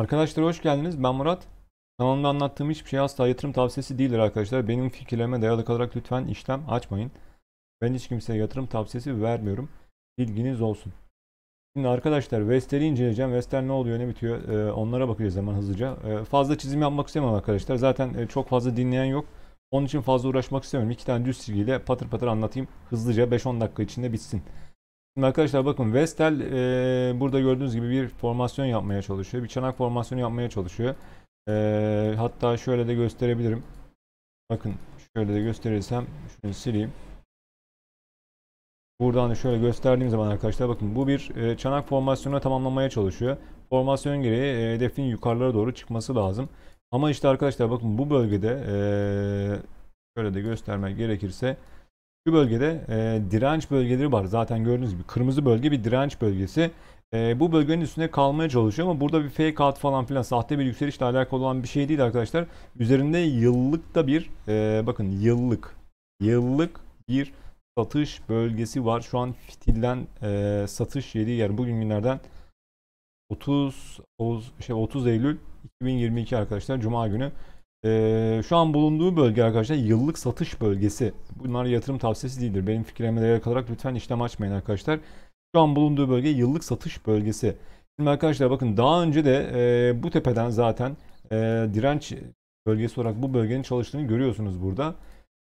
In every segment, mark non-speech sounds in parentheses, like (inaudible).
Arkadaşlar hoş geldiniz. Ben Murat. Kanalımda anlattığım hiçbir şey asla yatırım tavsiyesi değildir arkadaşlar. Benim fikirlerime dayalı kalarak lütfen işlem açmayın. Ben hiç kimseye yatırım tavsiyesi vermiyorum. Bilginiz olsun. Şimdi arkadaşlar vesteri inceleyeceğim. Vestel ne oluyor ne bitiyor ee, onlara bakacağız hemen hızlıca. Ee, fazla çizim yapmak istemem arkadaşlar. Zaten e, çok fazla dinleyen yok. Onun için fazla uğraşmak istemiyorum. İki tane düz çizgiyle patır patır anlatayım. Hızlıca 5-10 dakika içinde bitsin. Şimdi arkadaşlar bakın Vestel e, burada gördüğünüz gibi bir formasyon yapmaya çalışıyor. Bir çanak formasyonu yapmaya çalışıyor. E, hatta şöyle de gösterebilirim. Bakın şöyle de gösterirsem şunu sileyim. Buradan da şöyle gösterdiğim zaman arkadaşlar bakın bu bir e, çanak formasyonu tamamlamaya çalışıyor. Formasyon gereği e, hedefin yukarılara doğru çıkması lazım. Ama işte arkadaşlar bakın bu bölgede e, şöyle de göstermek gerekirse şu bölgede e, direnç bölgeleri var. Zaten gördüğünüz gibi kırmızı bölge bir direnç bölgesi. E, bu bölgenin üstüne kalmaya çalışıyor ama burada bir fake out falan filan sahte bir yükselişle alakalı olan bir şey değil arkadaşlar. Üzerinde yıllık da bir e, bakın yıllık yıllık bir satış bölgesi var. Şu an fitilden e, satış yediği yer bugün günlerden 30 Oğuz, şey 30 Eylül 2022 arkadaşlar Cuma günü ee, şu an bulunduğu bölge arkadaşlar yıllık satış bölgesi. Bunlar yatırım tavsiyesi değildir. Benim fikrime değer kalarak lütfen işlem açmayın arkadaşlar. Şu an bulunduğu bölge yıllık satış bölgesi. Şimdi arkadaşlar bakın daha önce de e, bu tepeden zaten e, direnç bölgesi olarak bu bölgenin çalıştığını görüyorsunuz burada.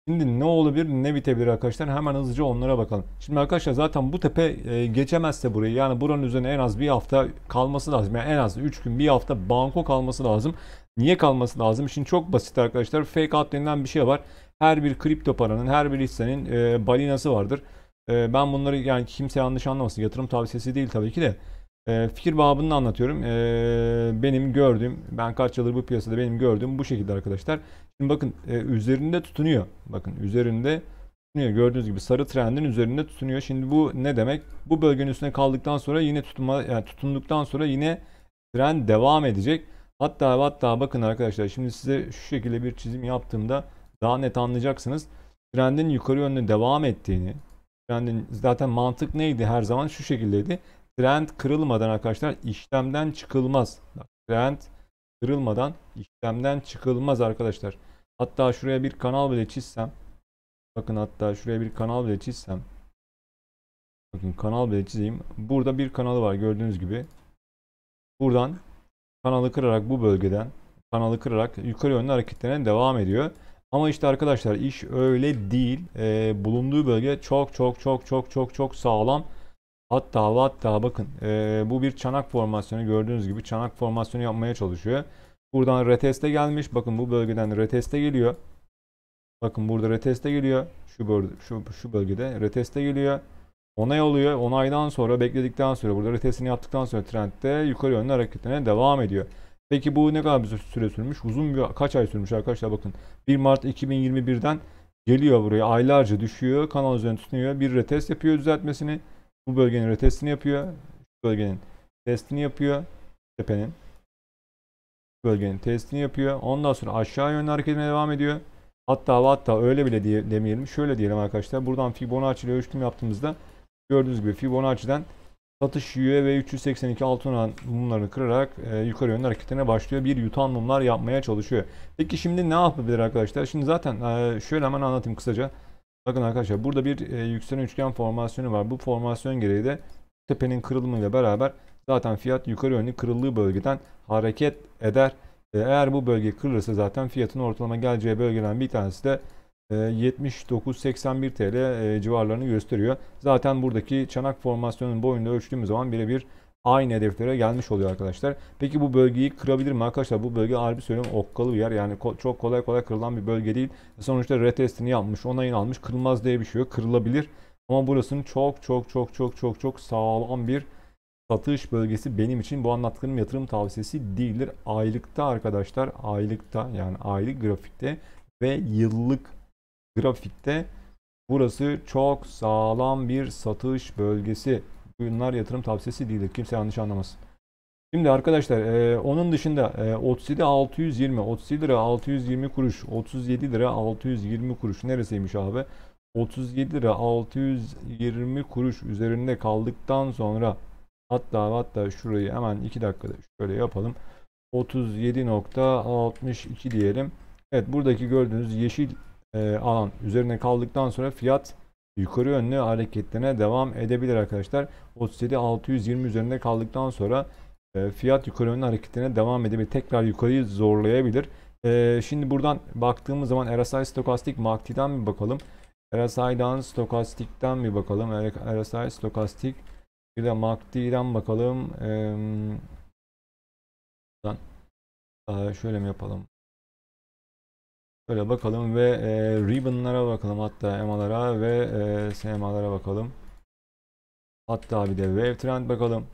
Şimdi ne olabilir ne bitebilir arkadaşlar hemen hızlıca onlara bakalım. Şimdi arkadaşlar zaten bu tepe e, geçemezse burayı yani buranın üzerine en az bir hafta kalması lazım. Yani en az 3 gün bir hafta banko kalması lazım. Niye kalması lazım? Şimdi çok basit arkadaşlar fake out denilen bir şey var. Her bir kripto paranın her bir hissenin e, balinası vardır. E, ben bunları yani kimse yanlış anlamasın yatırım tavsiyesi değil tabii ki de. E, fikir babında anlatıyorum. E, benim gördüğüm, ben kaç yıldır bu piyasada benim gördüğüm bu şekilde arkadaşlar. Şimdi bakın e, üzerinde tutunuyor. Bakın üzerinde tutunuyor. Gördüğünüz gibi sarı trendin üzerinde tutunuyor. Şimdi bu ne demek? Bu bölgenin üstüne kaldıktan sonra yine tutunma, yani tutunduktan sonra yine trend devam edecek. Hatta hatta bakın arkadaşlar şimdi size şu şekilde bir çizim yaptığımda daha net anlayacaksınız. Trendin yukarı yönlü devam ettiğini, trendin zaten mantık neydi her zaman şu şekildeydi trend kırılmadan arkadaşlar işlemden çıkılmaz. Trend kırılmadan işlemden çıkılmaz arkadaşlar. Hatta şuraya bir kanal bile çizsem. Bakın hatta şuraya bir kanal bile çizsem. Bakın kanal bile çizeyim. Burada bir kanalı var gördüğünüz gibi. Buradan kanalı kırarak bu bölgeden kanalı kırarak yukarı yönlü hareketlerine devam ediyor. Ama işte arkadaşlar iş öyle değil. Ee, bulunduğu bölge çok çok çok çok çok çok sağlam. Hatta hatta bakın e, bu bir çanak formasyonu gördüğünüz gibi çanak formasyonu yapmaya çalışıyor. Buradan reteste gelmiş. Bakın bu bölgeden reteste geliyor. Bakın burada reteste geliyor. Şu, böl şu, şu bölgede reteste geliyor. Onay oluyor. Onaydan sonra bekledikten sonra burada retestini yaptıktan sonra trendde yukarı yönlü hareketine devam ediyor. Peki bu ne kadar bir süre sürmüş? Uzun bir kaç ay sürmüş arkadaşlar bakın. 1 Mart 2021'den geliyor buraya aylarca düşüyor. Kanal üzerine tutunuyor. Bir retest yapıyor düzeltmesini. Bu bölgenin retestini yapıyor. Şu bölgenin testini yapıyor. Tepenin. Bölgenin testini yapıyor. Ondan sonra aşağı yönlü hareket etmeye devam ediyor. Hatta hatta öyle bile diye, demeyelim. Şöyle diyelim arkadaşlar. Buradan Fibonacci ile ölçtüm yaptığımızda gördüğünüz gibi Fibonacci'den satış yüğe ve 382 altın olan mumlarını kırarak e, yukarı yönlü hareketlerine başlıyor. Bir yutan mumlar yapmaya çalışıyor. Peki şimdi ne yapabilir arkadaşlar? Şimdi zaten e, şöyle hemen anlatayım kısaca. Bakın arkadaşlar burada bir e, yükselen üçgen formasyonu var. Bu formasyon gereği de tepenin kırılımıyla beraber zaten fiyat yukarı yönlü kırıldığı bölgeden hareket eder. E, eğer bu bölge kırılırsa zaten fiyatın ortalama geleceği bölgeden bir tanesi de e, 79-81 TL e, civarlarını gösteriyor. Zaten buradaki çanak formasyonun boyunda ölçtüğümüz zaman birebir bir aynı hedeflere gelmiş oluyor arkadaşlar. Peki bu bölgeyi kırabilir mi arkadaşlar? Bu bölge harbi söylüyorum okkalı bir yer. Yani ko çok kolay kolay kırılan bir bölge değil. Sonuçta retestini yapmış, onayını almış. Kırılmaz diye bir şey yok. Kırılabilir. Ama burasının çok çok çok çok çok çok sağlam bir satış bölgesi benim için bu anlattığım yatırım tavsiyesi değildir. Aylıkta arkadaşlar, aylıkta yani aylık grafikte ve yıllık grafikte burası çok sağlam bir satış bölgesi. Oyunlar yatırım tavsiyesi değildir. Kimse yanlış anlamasın. Şimdi arkadaşlar e, onun dışında e, 37 620, 37 lira 620 kuruş, 37 lira 620 kuruş neresiymiş abi? 37 lira 620 kuruş üzerinde kaldıktan sonra hatta hatta şurayı hemen 2 dakikada şöyle yapalım. 37.62 diyelim. Evet buradaki gördüğünüz yeşil e, alan üzerine kaldıktan sonra fiyat yukarı yönlü hareketlerine devam edebilir arkadaşlar. 37 620 üzerinde kaldıktan sonra e, fiyat yukarı yönlü hareketlerine devam edebilir. Tekrar yukarıyı zorlayabilir. E, şimdi buradan baktığımız zaman RSI stokastik MACD'den bir bakalım. RSI'dan stokastikten bir bakalım. E, RSI stokastik bir de MACD'den bakalım. E, e, şöyle mi yapalım? Böyle bakalım ve e, ribbonlara bakalım hatta emalara ve e, semalara bakalım. Hatta bir de wave trend bakalım.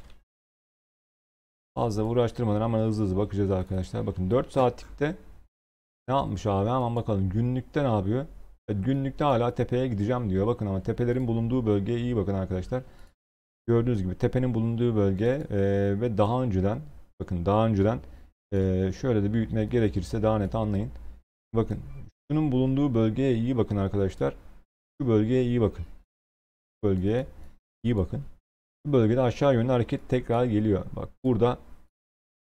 Fazla uğraştırmadan ama hızlı hızlı bakacağız arkadaşlar. Bakın 4 saatlikte ne yapmış abi hemen bakalım günlükte ne yapıyor? Evet, günlükte hala tepeye gideceğim diyor. Bakın ama tepelerin bulunduğu bölgeye iyi bakın arkadaşlar. Gördüğünüz gibi tepenin bulunduğu bölge e, ve daha önceden bakın daha önceden e, şöyle de büyütmek gerekirse daha net anlayın. Bakın. Şunun bulunduğu bölgeye iyi bakın arkadaşlar. Şu bölgeye iyi bakın. Şu bölgeye iyi bakın. şu bölgede aşağı yönlü hareket tekrar geliyor. Bak burada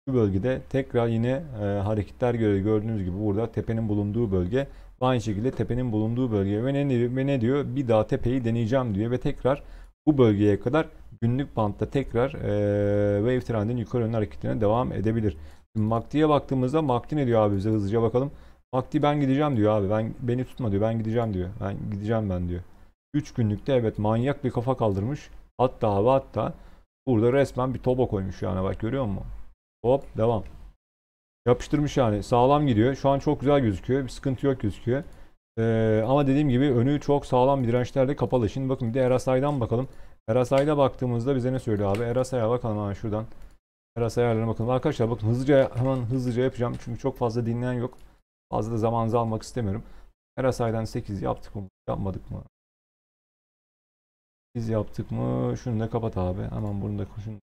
şu bölgede tekrar yine e, hareketler göre gördüğünüz gibi burada tepenin bulunduğu bölge aynı şekilde tepenin bulunduğu bölgeye ve ne, ve ne diyor bir daha tepeyi deneyeceğim diyor ve tekrar bu bölgeye kadar günlük bantta tekrar e, wave trendin yukarı yönlü hareketine devam edebilir. Şimdi MACD'ye baktığımızda MACD ne diyor abi bize hızlıca bakalım. Vakti ben gideceğim diyor abi. Ben beni tutma diyor. Ben gideceğim diyor. Ben gideceğim ben diyor. 3 günlükte evet manyak bir kafa kaldırmış. Hatta abi hatta burada resmen bir toba koymuş yani bak görüyor musun? Hop devam. Yapıştırmış yani sağlam gidiyor. Şu an çok güzel gözüküyor. Bir sıkıntı yok gözüküyor. Ee, ama dediğim gibi önü çok sağlam bir dirençlerle kapalı. Şimdi bakın bir de Erasay'dan bakalım. Erasay'da baktığımızda bize ne söylüyor abi? Erasay'a bakalım hemen şuradan. Erasay ayarlarına bakalım. Arkadaşlar bakın hızlıca hemen hızlıca yapacağım. Çünkü çok fazla dinleyen yok. Fazla da zamanınızı almak istemiyorum. Her asaydan 8 yaptık mı? Yapmadık mı? Biz yaptık mı? Şunu da kapat abi. Hemen bunu da şunu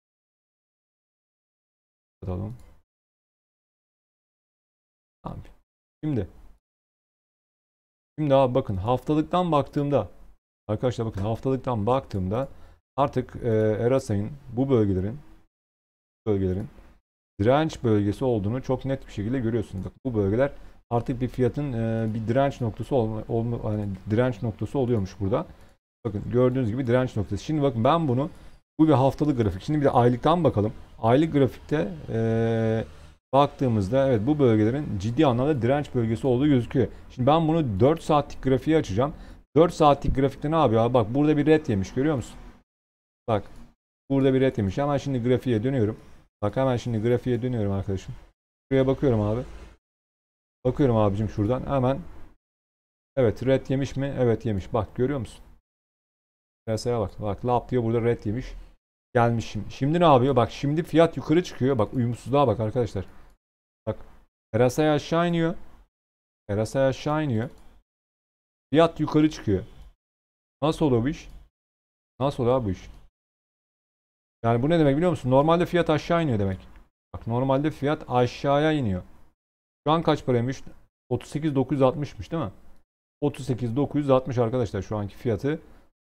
kapatalım. Tamam. Şimdi Şimdi abi bakın haftalıktan baktığımda arkadaşlar bakın haftalıktan baktığımda artık e, Erasay'ın bu bölgelerin bölgelerin direnç bölgesi olduğunu çok net bir şekilde görüyorsunuz. Bak, bu bölgeler artık bir fiyatın e, bir direnç noktası olma, olma hani direnç noktası oluyormuş burada. Bakın gördüğünüz gibi direnç noktası. Şimdi bakın ben bunu bu bir haftalık grafik. Şimdi bir de aylıktan bakalım. Aylık grafikte e, baktığımızda evet bu bölgelerin ciddi anlamda direnç bölgesi olduğu gözüküyor. Şimdi ben bunu 4 saatlik grafiği açacağım. 4 saatlik grafikte ne yapıyor abi? Bak burada bir red yemiş görüyor musun? Bak burada bir red yemiş. Hemen şimdi grafiğe dönüyorum. Bak hemen şimdi grafiğe dönüyorum arkadaşım. Şuraya bakıyorum abi. Bakıyorum abicim şuradan hemen. Evet red yemiş mi? Evet yemiş. Bak görüyor musun? Piyasaya bak. Bak lap diyor burada red yemiş. Gelmişim. Şimdi ne yapıyor? Bak şimdi fiyat yukarı çıkıyor. Bak uyumsuzluğa bak arkadaşlar. Bak terasaya aşağı iniyor. Terasaya aşağı iniyor. Fiyat yukarı çıkıyor. Nasıl oluyor bu iş? Nasıl oluyor bu iş? Yani bu ne demek biliyor musun? Normalde fiyat aşağı iniyor demek. Bak normalde fiyat aşağıya iniyor. Şu an kaç paraymış? 38.960'mış değil mi? 38.960 arkadaşlar şu anki fiyatı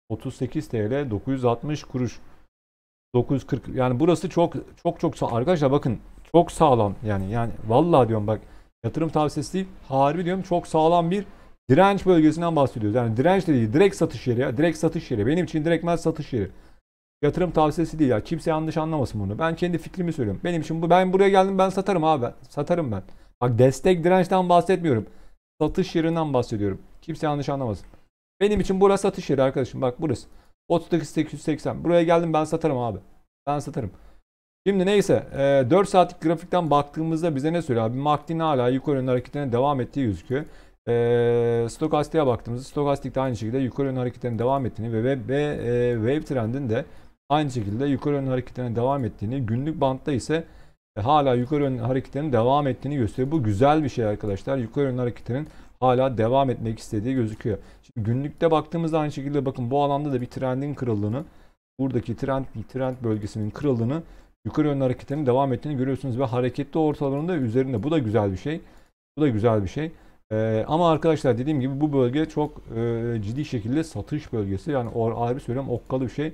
38 TL 960 kuruş. 940 yani burası çok çok çok arkadaşlar bakın çok sağlam yani yani vallahi diyorum bak yatırım tavsiyesi değil harbi diyorum çok sağlam bir direnç bölgesinden bahsediyoruz. Yani direnç de değil direkt satış yeri ya direkt satış yeri benim için direktmez satış yeri. Yatırım tavsiyesi değil ya kimse yanlış anlamasın bunu ben kendi fikrimi söylüyorum benim için bu ben buraya geldim ben satarım abi satarım ben. Bak destek dirençten bahsetmiyorum. Satış yerinden bahsediyorum. Kimse yanlış anlamasın. Benim için burası satış yeri arkadaşım. Bak burası. 38.880. Buraya geldim ben satarım abi. Ben satarım. Şimdi neyse 4 e, saatlik grafikten baktığımızda bize ne söylüyor abi? MACD'nin hala yukarı yönlü hareketlerine devam ettiği gözüküyor. E, stokastik'e baktığımızda stokastik de aynı şekilde yukarı yönlü hareketlerine devam ettiğini ve, ve, e, wave trendin de aynı şekilde yukarı yönlü hareketine devam ettiğini günlük bantta ise e, hala yukarı yönlü hareketlerin devam ettiğini gösteriyor. Bu güzel bir şey arkadaşlar. Yukarı yönlü hareketlerin hala devam etmek istediği gözüküyor. Şimdi günlükte baktığımızda aynı şekilde bakın bu alanda da bir trendin kırıldığını, buradaki trend trend bölgesinin kırıldığını, yukarı yönlü hareketlerin devam ettiğini görüyorsunuz ve hareketli ortalarında üzerinde. Bu da güzel bir şey. Bu da güzel bir şey. Ee, ama arkadaşlar dediğim gibi bu bölge çok e, ciddi şekilde satış bölgesi. Yani or, ayrı söylüyorum okkalı bir şey.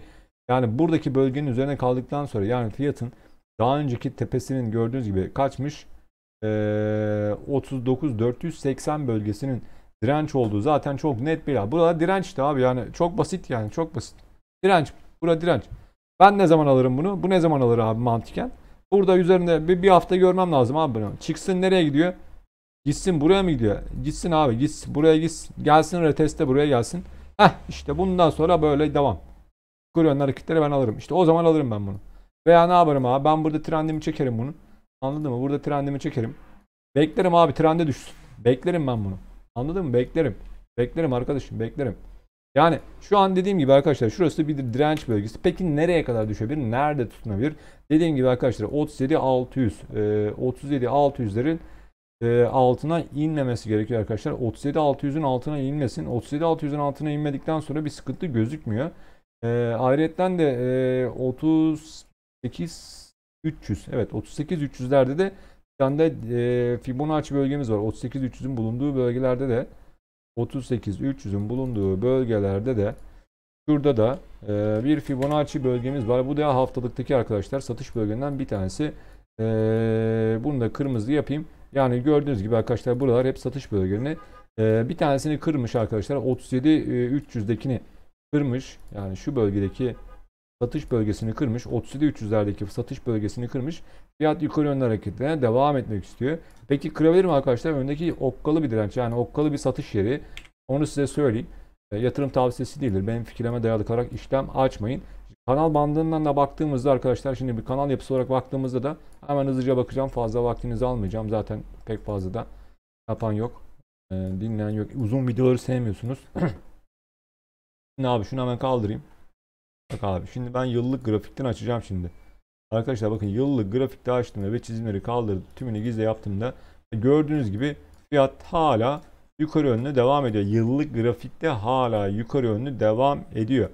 Yani buradaki bölgenin üzerine kaldıktan sonra yani fiyatın daha önceki tepesinin gördüğünüz gibi kaçmış? Ee, 39-480 bölgesinin direnç olduğu zaten çok net bir yer. Burada dirençti abi yani çok basit yani çok basit. Direnç. Burada direnç. Ben ne zaman alırım bunu? Bu ne zaman alır abi mantıken? Burada üzerinde bir, bir hafta görmem lazım abi bunu. Çıksın nereye gidiyor? Gitsin buraya mı gidiyor? Gitsin abi gitsin buraya gitsin. Gelsin reteste buraya gelsin. Heh işte bundan sonra böyle devam. Kuryanın hareketleri ben alırım. İşte o zaman alırım ben bunu. Veya ne yaparım abi ben burada trendimi çekerim bunu, Anladın mı? Burada trendimi çekerim. Beklerim abi trende düşsün. Beklerim ben bunu. Anladın mı? Beklerim. Beklerim arkadaşım beklerim. Yani şu an dediğim gibi arkadaşlar şurası bir direnç bölgesi. Peki nereye kadar düşebilir? Nerede tutunabilir? Dediğim gibi arkadaşlar 37 600 e, 37 600'lerin e, altına inmemesi gerekiyor arkadaşlar. 37 600'ün altına inmesin. 37 600'ün altına inmedikten sonra bir sıkıntı gözükmüyor. E, ayrıyetten de e, 30 38 300. Evet 38 300'lerde de bir tane de e, Fibonacci bölgemiz var. 38 300'ün bulunduğu bölgelerde de 38 300'ün bulunduğu bölgelerde de şurada da e, bir Fibonacci bölgemiz var. Bu da haftalıktaki arkadaşlar satış bölgelerinden bir tanesi. E, bunu da kırmızı yapayım. Yani gördüğünüz gibi arkadaşlar buralar hep satış bölgelerini. Bir tanesini kırmış arkadaşlar. 37 300'dekini kırmış. Yani şu bölgedeki satış bölgesini kırmış. 37-300'lerdeki satış bölgesini kırmış. Fiyat yukarı yönlü hareketlerine devam etmek istiyor. Peki kırabilir mi arkadaşlar? Öndeki okkalı bir direnç yani okkalı bir satış yeri. Onu size söyleyeyim. E, yatırım tavsiyesi değildir. Benim fikrime dayalı olarak işlem açmayın. Kanal bandından da baktığımızda arkadaşlar şimdi bir kanal yapısı olarak baktığımızda da hemen hızlıca bakacağım. Fazla vaktinizi almayacağım. Zaten pek fazla da yapan yok. E, dinleyen yok. Uzun videoları sevmiyorsunuz. (clears throat) ne abi şunu hemen kaldırayım. Bak abi şimdi ben yıllık grafikten açacağım şimdi. Arkadaşlar bakın yıllık grafikte açtım ve çizimleri kaldırdım. Tümünü gizle yaptığımda gördüğünüz gibi fiyat hala yukarı yönlü devam ediyor. Yıllık grafikte hala yukarı yönlü devam ediyor.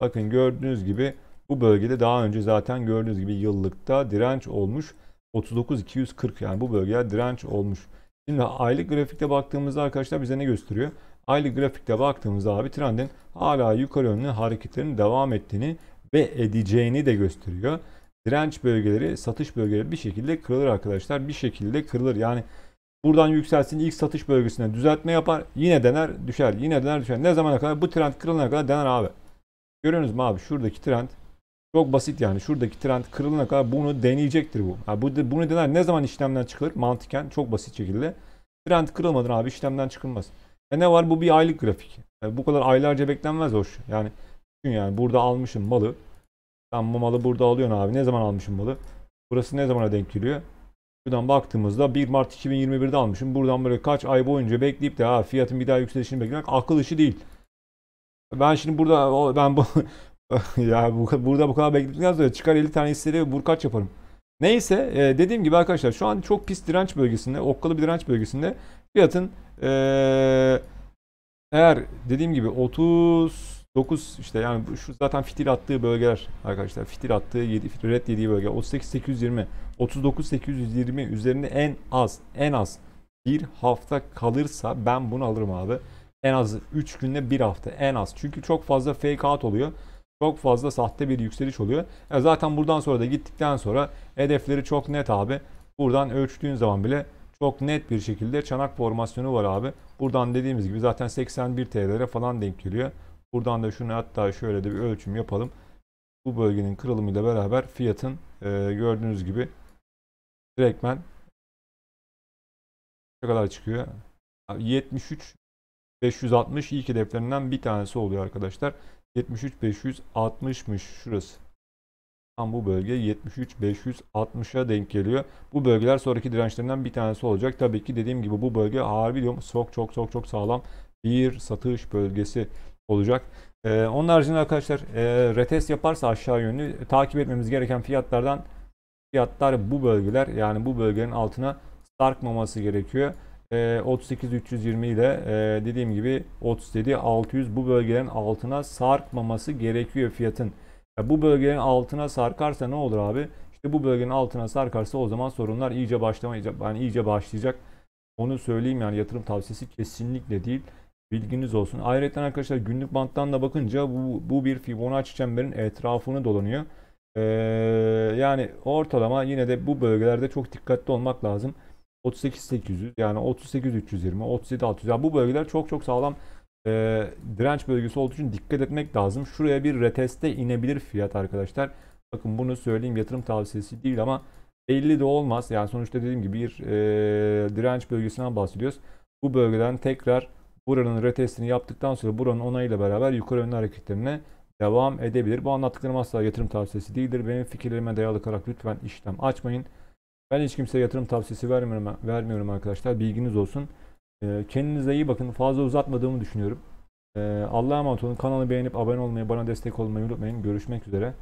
Bakın gördüğünüz gibi bu bölgede daha önce zaten gördüğünüz gibi yıllıkta direnç olmuş. 39 240 yani bu bölgeye direnç olmuş. Şimdi aylık grafikte baktığımızda arkadaşlar bize ne gösteriyor? Aylık grafikte baktığımızda abi trendin hala yukarı yönlü hareketlerin devam ettiğini ve edeceğini de gösteriyor. Direnç bölgeleri, satış bölgeleri bir şekilde kırılır arkadaşlar. Bir şekilde kırılır. Yani buradan yükselsin ilk satış bölgesine düzeltme yapar. Yine dener düşer. Yine dener düşer. Ne zamana kadar? Bu trend kırılana kadar dener abi. Görüyorsunuz mu abi? Şuradaki trend çok basit yani. Şuradaki trend kırılana kadar bunu deneyecektir bu. Ha, bu, bu nedenler ne zaman işlemden çıkılır? Mantıken çok basit şekilde. Trend kırılmadan abi işlemden çıkılmaz. E ne var? Bu bir aylık grafik. E, bu kadar aylarca beklenmez hoş. Yani düşün yani burada almışım malı. Sen bu malı burada alıyorsun abi. Ne zaman almışım malı? Burası ne zamana denk geliyor? Buradan baktığımızda 1 Mart 2021'de almışım. Buradan böyle kaç ay boyunca bekleyip de ha, fiyatın bir daha yükselişini beklemek akıl işi değil. Ben şimdi burada ben bu (laughs) (laughs) ya bu, burada bu kadar bekledikten sonra çıkar 50 tane hisseleri burkaç yaparım. Neyse e, dediğim gibi arkadaşlar şu an çok pis direnç bölgesinde, okkalı bir direnç bölgesinde fiyatın e, eğer dediğim gibi 39 işte yani şu zaten fitil attığı bölgeler arkadaşlar fitil attığı 7 fitil red yediği bölge 38 820 39 820 üzerinde en az en az bir hafta kalırsa ben bunu alırım abi. En az 3 günde bir hafta en az. Çünkü çok fazla fake out oluyor çok fazla sahte bir yükseliş oluyor. E zaten buradan sonra da gittikten sonra hedefleri çok net abi. Buradan ölçtüğün zaman bile çok net bir şekilde çanak formasyonu var abi. Buradan dediğimiz gibi zaten 81 TL'lere falan denk geliyor. Buradan da şunu hatta şöyle de bir ölçüm yapalım. Bu bölgenin kırılımıyla beraber fiyatın e, gördüğünüz gibi direktmen ne kadar çıkıyor? 73 560 ilk hedeflerinden bir tanesi oluyor arkadaşlar. 73 560'mış şurası. Tam bu bölge 73 560'a denk geliyor. Bu bölgeler sonraki dirençlerinden bir tanesi olacak. Tabii ki dediğim gibi bu bölge harbi diyorum çok çok çok çok sağlam bir satış bölgesi olacak. Ee, onun haricinde arkadaşlar e, retest yaparsa aşağı yönlü takip etmemiz gereken fiyatlardan fiyatlar bu bölgeler yani bu bölgenin altına sarkmaması gerekiyor. Ee, e, 38 320 ile dediğim gibi 37 600 bu bölgenin altına sarkmaması gerekiyor fiyatın. bu bölgenin altına sarkarsa ne olur abi? İşte bu bölgenin altına sarkarsa o zaman sorunlar iyice başlamayacak. Yani iyice başlayacak. Onu söyleyeyim yani yatırım tavsiyesi kesinlikle değil. Bilginiz olsun. Ayrıca arkadaşlar günlük banttan da bakınca bu, bu bir Fibonacci çemberin etrafını dolanıyor. Ee, yani ortalama yine de bu bölgelerde çok dikkatli olmak lazım. 38800 yani 38320, 37600. Yani bu bölgeler çok çok sağlam e, direnç bölgesi olduğu için dikkat etmek lazım. Şuraya bir reteste inebilir fiyat arkadaşlar. Bakın bunu söyleyeyim yatırım tavsiyesi değil ama belli de olmaz. Yani sonuçta dediğim gibi bir e, direnç bölgesinden bahsediyoruz. Bu bölgeden tekrar buranın retestini yaptıktan sonra buranın onayıyla beraber yukarı yönlü hareketlerine devam edebilir. Bu anlattıklarım asla yatırım tavsiyesi değildir. Benim fikirlerime dayalı olarak lütfen işlem açmayın. Ben hiç kimseye yatırım tavsiyesi vermiyorum, vermiyorum arkadaşlar. Bilginiz olsun. Ee, kendinize iyi bakın. Fazla uzatmadığımı düşünüyorum. Ee, Allah'a emanet olun. Kanalı beğenip abone olmayı, bana destek olmayı unutmayın. Görüşmek üzere.